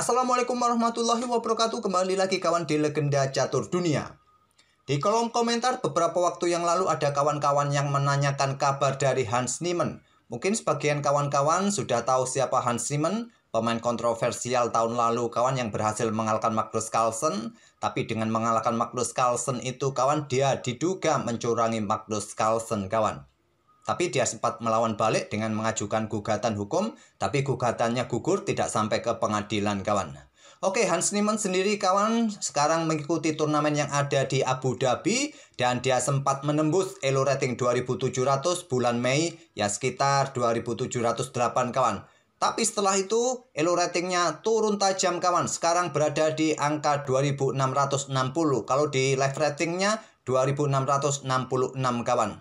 Assalamualaikum warahmatullahi wabarakatuh Kembali lagi kawan di Legenda Catur Dunia Di kolom komentar beberapa waktu yang lalu ada kawan-kawan yang menanyakan kabar dari Hans Niemann Mungkin sebagian kawan-kawan sudah tahu siapa Hans Niemann Pemain kontroversial tahun lalu kawan yang berhasil mengalahkan Magnus Carlsen Tapi dengan mengalahkan Magnus Carlsen itu kawan dia diduga mencurangi Magnus Carlsen kawan tapi dia sempat melawan balik dengan mengajukan gugatan hukum, tapi gugatannya gugur tidak sampai ke pengadilan kawan. Oke, Hans Niemann sendiri kawan sekarang mengikuti turnamen yang ada di Abu Dhabi dan dia sempat menembus elo rating 2700 bulan Mei ya sekitar 2708 kawan. Tapi setelah itu elo ratingnya turun tajam kawan. Sekarang berada di angka 2660. Kalau di live ratingnya 2666 kawan.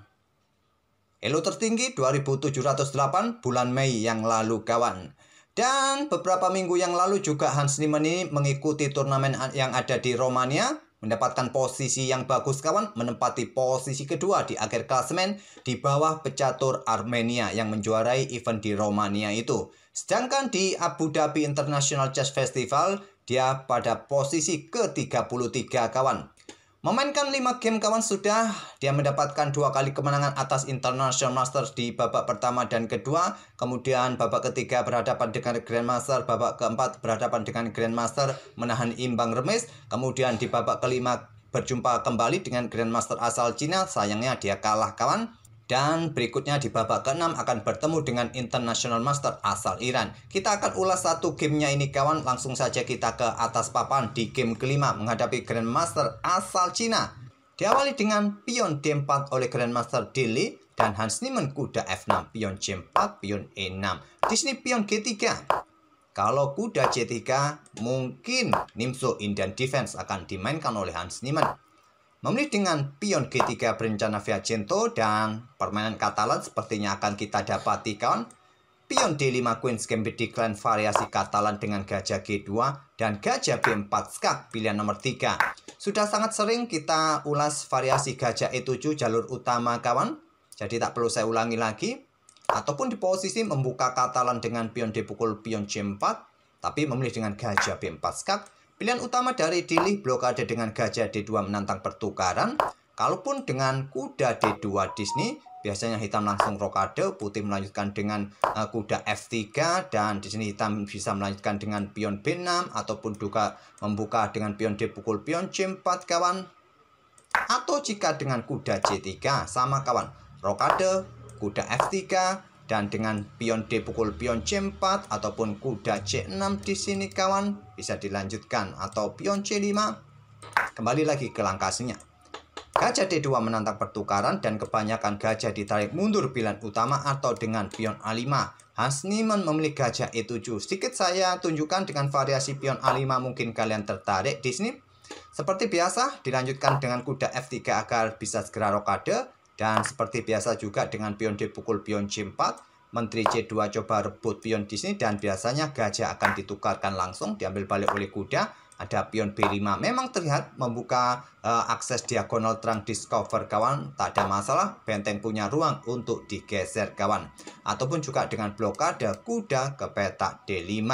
Elo tertinggi 2708 bulan Mei yang lalu kawan. Dan beberapa minggu yang lalu juga Hans Niemann ini mengikuti turnamen yang ada di Romania, mendapatkan posisi yang bagus kawan, menempati posisi kedua di akhir klasemen di bawah pecatur Armenia yang menjuarai event di Romania itu. Sedangkan di Abu Dhabi International Chess Festival, dia pada posisi ke-33 kawan. Memainkan 5 game kawan sudah, dia mendapatkan dua kali kemenangan atas International Masters di babak pertama dan kedua, kemudian babak ketiga berhadapan dengan Grandmaster, babak keempat berhadapan dengan Grandmaster menahan imbang remis, kemudian di babak kelima berjumpa kembali dengan Grandmaster asal Cina, sayangnya dia kalah kawan. Dan berikutnya di babak ke-6 akan bertemu dengan International Master asal Iran. Kita akan ulas satu gamenya ini kawan. Langsung saja kita ke atas papan di game kelima menghadapi Grandmaster asal Cina. Diawali dengan pion D4 oleh Grandmaster Dili dan Hans Niemann kuda F6, pion C4, pion E6. Di sini pion G3. Kalau kuda C3, mungkin Nimzo Indian Defense akan dimainkan oleh Hans Niemann. Memilih dengan pion G3 berencana Viacento dan permainan Catalan sepertinya akan kita dapati kawan. Pion D5 Queen's Gambit decline variasi Catalan dengan gajah G2 dan gajah B4 skak pilihan nomor 3. Sudah sangat sering kita ulas variasi gajah E7 jalur utama kawan. Jadi tak perlu saya ulangi lagi. Ataupun di posisi membuka Catalan dengan pion D pukul pion C4 tapi memilih dengan gajah B4 skak Pilihan utama dari Dili blokade dengan gajah D2 menantang pertukaran, kalaupun dengan kuda D2 Disney biasanya hitam langsung rokade, putih melanjutkan dengan uh, kuda F3 dan di sini hitam bisa melanjutkan dengan pion B6 ataupun juga membuka dengan pion D pukul pion C4 kawan. Atau jika dengan kuda C3 sama kawan, rokade, kuda F3, dan dengan pion D pukul pion C4 ataupun kuda C6 di sini kawan bisa dilanjutkan atau pion C5 kembali lagi ke langkahnya Gajah D2 menantang pertukaran dan kebanyakan gajah ditarik mundur pilihan utama atau dengan pion A5. Hasniman memilih gajah E7. Sedikit saya tunjukkan dengan variasi pion A5 mungkin kalian tertarik di sini. Seperti biasa, dilanjutkan dengan kuda F3 agar bisa segera rokade dan seperti biasa juga dengan pion D pukul pion C4, Menteri C2 coba rebut pion di sini dan biasanya gajah akan ditukarkan langsung diambil balik oleh kuda. Ada pion B5 memang terlihat membuka e, akses diagonal terang discover kawan. Tak ada masalah, benteng punya ruang untuk digeser kawan. Ataupun juga dengan blokade kuda ke petak D5.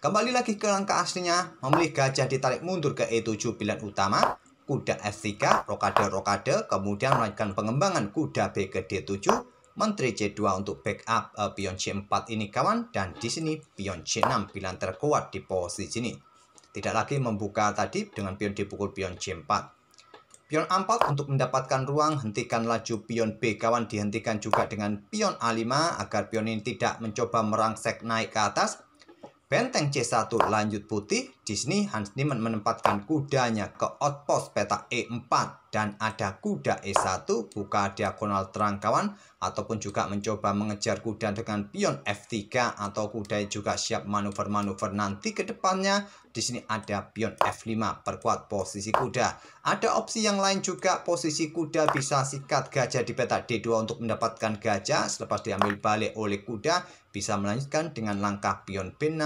Kembali lagi ke langkah aslinya, memilih gajah ditarik mundur ke E7 pilihan utama kuda F3, rokade-rokade, kemudian melanjutkan pengembangan kuda B ke D7, menteri C2 untuk backup uh, pion C4 ini kawan, dan di sini pion C6 pilihan terkuat di posisi ini. Tidak lagi membuka tadi dengan pion dipukul pion C4. Pion A4 untuk mendapatkan ruang, hentikan laju pion B kawan dihentikan juga dengan pion A5 agar pion ini tidak mencoba merangsek naik ke atas. Benteng C1 lanjut putih, di sini Hans Niemann menempatkan kudanya ke outpost peta E4 dan ada kuda E1 buka diagonal terang kawan ataupun juga mencoba mengejar kuda dengan pion F3 atau kuda yang juga siap manuver-manuver nanti ke depannya. Di sini ada pion F5 perkuat posisi kuda. Ada opsi yang lain juga posisi kuda bisa sikat gajah di peta D2 untuk mendapatkan gajah selepas diambil balik oleh kuda bisa melanjutkan dengan langkah pion B6,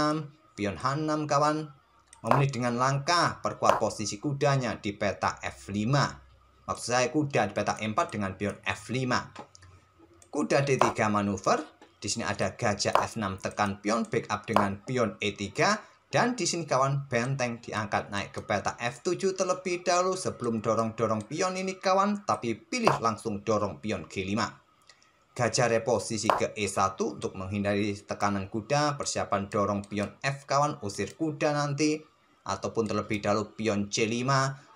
pion H6 kawan Memilih dengan langkah, perkuat posisi kudanya di peta F5. Maksud saya kuda di peta E4 dengan pion F5. Kuda D3 manuver. Di sini ada gajah F6 tekan pion, backup dengan pion E3. Dan di sini kawan benteng diangkat naik ke peta F7 terlebih dahulu sebelum dorong-dorong pion ini kawan, tapi pilih langsung dorong pion G5. Gajah reposisi ke E1 untuk menghindari tekanan kuda, persiapan dorong pion F kawan, usir kuda nanti, ataupun terlebih dahulu pion C5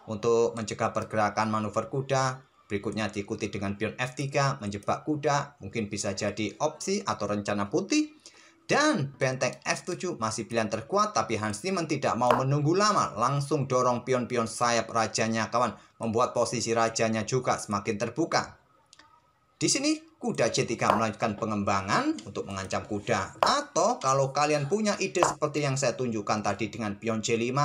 untuk mencegah pergerakan manuver kuda. Berikutnya diikuti dengan pion F3 menjebak kuda, mungkin bisa jadi opsi atau rencana putih. Dan benteng F7 masih pilihan terkuat tapi Hans Niemann tidak mau menunggu lama. Langsung dorong pion-pion sayap rajanya kawan. Membuat posisi rajanya juga semakin terbuka. Di sini kuda C3 melanjutkan pengembangan untuk mengancam kuda atau kalau kalian punya ide seperti yang saya tunjukkan tadi dengan pion C5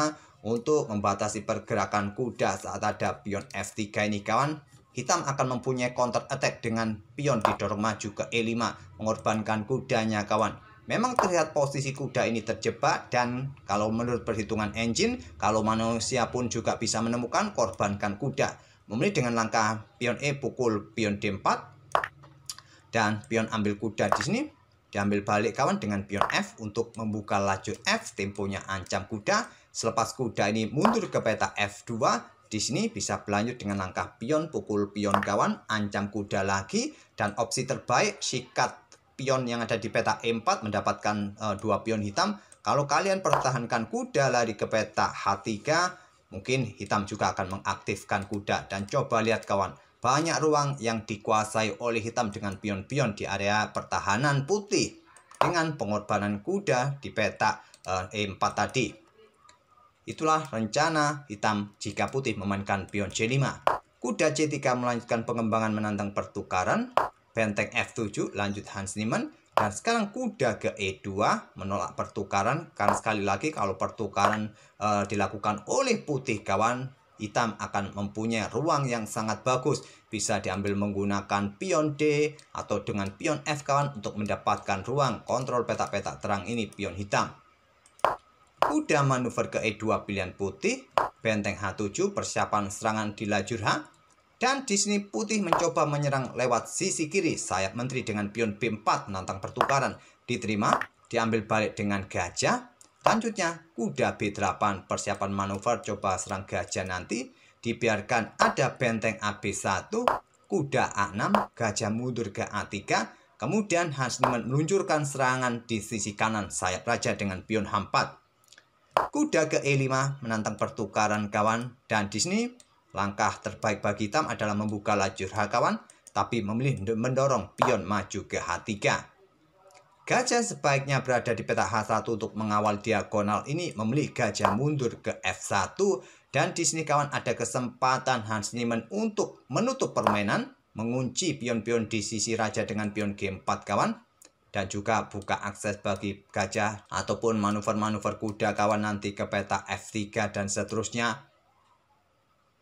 untuk membatasi pergerakan kuda saat ada pion F3 ini kawan hitam akan mempunyai counter attack dengan pion didorong maju ke E5 mengorbankan kudanya kawan Memang terlihat posisi kuda ini terjebak dan kalau menurut perhitungan engine, kalau manusia pun juga bisa menemukan korbankan kuda. Memilih dengan langkah pion E pukul pion D4 dan pion ambil kuda di sini diambil balik kawan dengan pion F untuk membuka laju F temponya ancam kuda selepas kuda ini mundur ke peta F2 di sini bisa berlanjut dengan langkah pion pukul pion kawan ancam kuda lagi dan opsi terbaik sikat pion yang ada di peta E4 mendapatkan e, dua pion hitam kalau kalian pertahankan kuda lari ke peta H3 mungkin hitam juga akan mengaktifkan kuda dan coba lihat kawan banyak ruang yang dikuasai oleh hitam dengan pion-pion di area pertahanan putih dengan pengorbanan kuda di peta E4 eh, e tadi. Itulah rencana hitam jika putih memainkan pion C5. Kuda C3 melanjutkan pengembangan menantang pertukaran, benteng F7 lanjut Hans Niemann, dan sekarang kuda ke E2 menolak pertukaran karena sekali lagi kalau pertukaran e, dilakukan oleh putih kawan hitam akan mempunyai ruang yang sangat bagus. Bisa diambil menggunakan pion D atau dengan pion F kawan untuk mendapatkan ruang kontrol petak-petak terang ini pion hitam. Kuda manuver ke E2 pilihan putih, benteng H7 persiapan serangan di lajur H, dan di sini putih mencoba menyerang lewat sisi kiri sayap menteri dengan pion B4 nantang pertukaran. Diterima, diambil balik dengan gajah, Selanjutnya kuda B8 persiapan manuver coba serang gajah nanti dibiarkan ada benteng AB1, kuda A6, gajah mundur ke A3, kemudian Hansliman meluncurkan serangan di sisi kanan sayap raja dengan pion H4. Kuda ke E5 menantang pertukaran kawan dan di sini langkah terbaik bagi Tam adalah membuka lajur H kawan tapi memilih mendorong pion maju ke H3. Gajah sebaiknya berada di peta H1 untuk mengawal diagonal ini memilih gajah mundur ke F1 dan di sini kawan ada kesempatan Hans Niemann untuk menutup permainan, mengunci pion-pion di sisi raja dengan pion G4 kawan dan juga buka akses bagi gajah ataupun manuver-manuver kuda kawan nanti ke peta F3 dan seterusnya.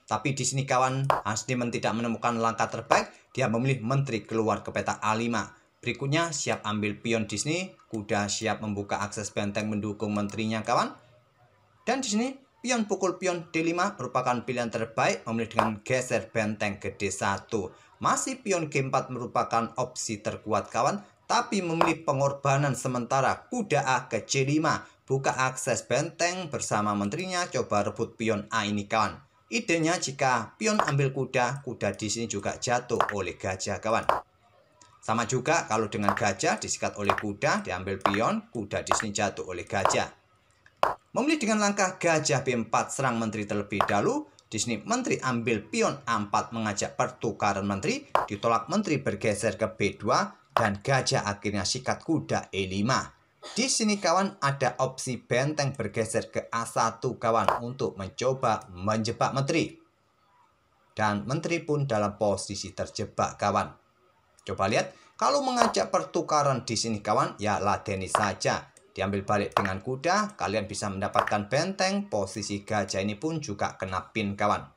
Tapi di sini kawan Hans Niemann tidak menemukan langkah terbaik, dia memilih menteri keluar ke peta A5 Berikutnya siap ambil pion di sini, kuda siap membuka akses benteng mendukung menterinya kawan. Dan di sini pion pukul pion D5 merupakan pilihan terbaik memilih dengan geser benteng ke D1. Masih pion G4 merupakan opsi terkuat kawan, tapi memilih pengorbanan sementara kuda A ke C5. Buka akses benteng bersama menterinya coba rebut pion A ini kawan. Idenya jika pion ambil kuda, kuda di sini juga jatuh oleh gajah kawan. Sama juga kalau dengan gajah disikat oleh kuda, diambil pion, kuda di sini jatuh oleh gajah. Memilih dengan langkah gajah B4 serang menteri terlebih dahulu, di sini menteri ambil pion A4 mengajak pertukaran menteri, ditolak menteri bergeser ke B2, dan gajah akhirnya sikat kuda E5. Di sini kawan ada opsi benteng bergeser ke A1 kawan untuk mencoba menjebak menteri. Dan menteri pun dalam posisi terjebak kawan. Coba lihat, kalau mengajak pertukaran di sini kawan, ya ladeni saja. Diambil balik dengan kuda, kalian bisa mendapatkan benteng, posisi gajah ini pun juga kena pin kawan.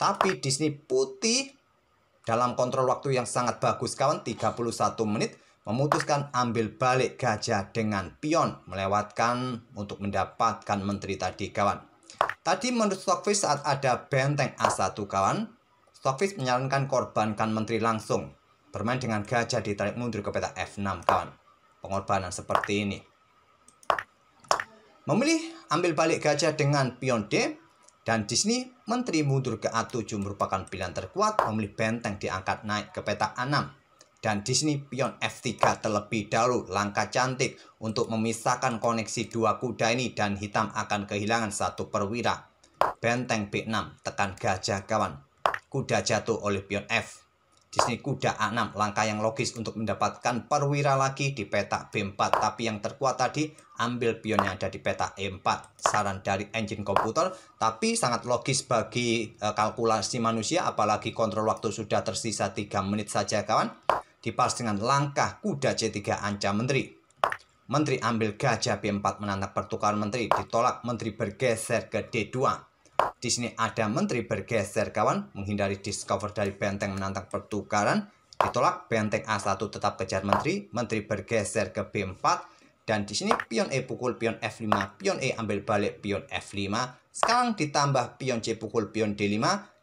Tapi di sini putih dalam kontrol waktu yang sangat bagus kawan, 31 menit, memutuskan ambil balik gajah dengan pion, melewatkan untuk mendapatkan menteri tadi kawan. Tadi menurut Stockfish saat ada benteng A1 kawan, Stokvis menyarankan korbankan menteri langsung. Bermain dengan gajah ditarik mundur ke peta F6 kawan. Pengorbanan seperti ini. Memilih ambil balik gajah dengan pion D dan di sini menteri mundur ke A7 merupakan pilihan terkuat memilih benteng diangkat naik ke peta A6. Dan di sini pion F3 terlebih dahulu langkah cantik untuk memisahkan koneksi dua kuda ini dan hitam akan kehilangan satu perwira. Benteng B6 tekan gajah kawan kuda jatuh oleh pion F. Di sini kuda A6, langkah yang logis untuk mendapatkan perwira lagi di petak B4. Tapi yang terkuat tadi, ambil pion yang ada di petak E4. Saran dari engine komputer, tapi sangat logis bagi e, kalkulasi manusia, apalagi kontrol waktu sudah tersisa 3 menit saja kawan. Dipas dengan langkah kuda C3 ancam menteri. Menteri ambil gajah B4 menantang pertukaran menteri, ditolak menteri bergeser ke D2 di sini ada menteri bergeser kawan, menghindari discover dari benteng menantang pertukaran, ditolak benteng A1 tetap kejar menteri, menteri bergeser ke B4, dan di sini pion E pukul pion F5, pion E ambil balik pion F5, sekarang ditambah pion C pukul pion D5,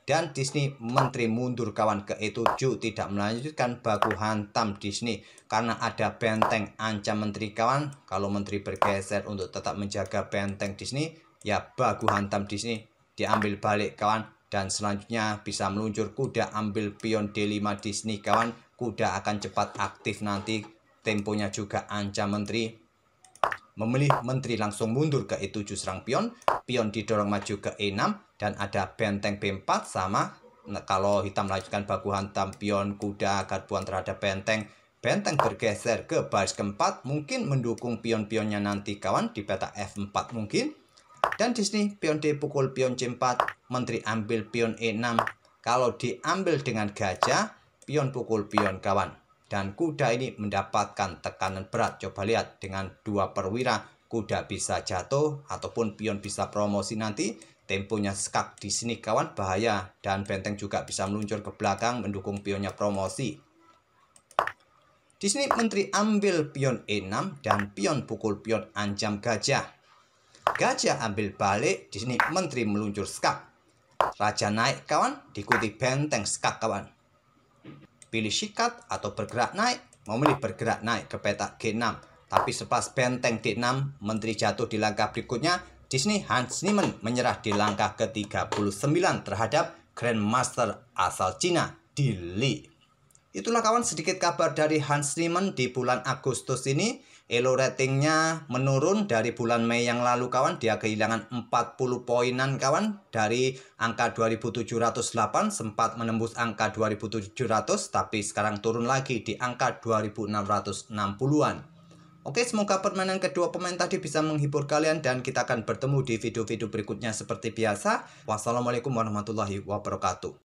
dan di sini menteri mundur kawan ke E7 tidak melanjutkan baku hantam di sini karena ada benteng ancam menteri kawan kalau menteri bergeser untuk tetap menjaga benteng di sini ya baku hantam di sini diambil balik kawan dan selanjutnya bisa meluncur kuda ambil pion D5 di sini kawan kuda akan cepat aktif nanti temponya juga ancam menteri memilih menteri langsung mundur ke E7 serang pion pion didorong maju ke E6 dan ada benteng B4 sama nah, kalau hitam melanjutkan baku hantam pion kuda garbuan terhadap benteng benteng bergeser ke baris keempat mungkin mendukung pion-pionnya nanti kawan di peta F4 mungkin dan di sini pion D pukul pion C4, menteri ambil pion E6. Kalau diambil dengan gajah, pion pukul pion kawan. Dan kuda ini mendapatkan tekanan berat. Coba lihat dengan dua perwira kuda bisa jatuh ataupun pion bisa promosi nanti. Temponya skak di sini kawan bahaya dan benteng juga bisa meluncur ke belakang mendukung pionnya promosi. Di sini menteri ambil pion E6 dan pion pukul pion ancam gajah. Gajah ambil balik, di sini menteri meluncur skak. Raja naik kawan, diikuti benteng skak kawan. Pilih sikat atau bergerak naik, memilih bergerak naik ke petak G6. Tapi sepas benteng D6, menteri jatuh di langkah berikutnya. Di sini Hans Niemann menyerah di langkah ke-39 terhadap Grandmaster asal Cina, Di Itulah kawan sedikit kabar dari Hans Niemann di bulan Agustus ini. Elo ratingnya menurun dari bulan Mei yang lalu kawan. Dia kehilangan 40 poinan kawan dari angka 2708 sempat menembus angka 2700 tapi sekarang turun lagi di angka 2660-an. Oke, semoga permainan kedua pemain tadi bisa menghibur kalian dan kita akan bertemu di video-video berikutnya seperti biasa. Wassalamualaikum warahmatullahi wabarakatuh.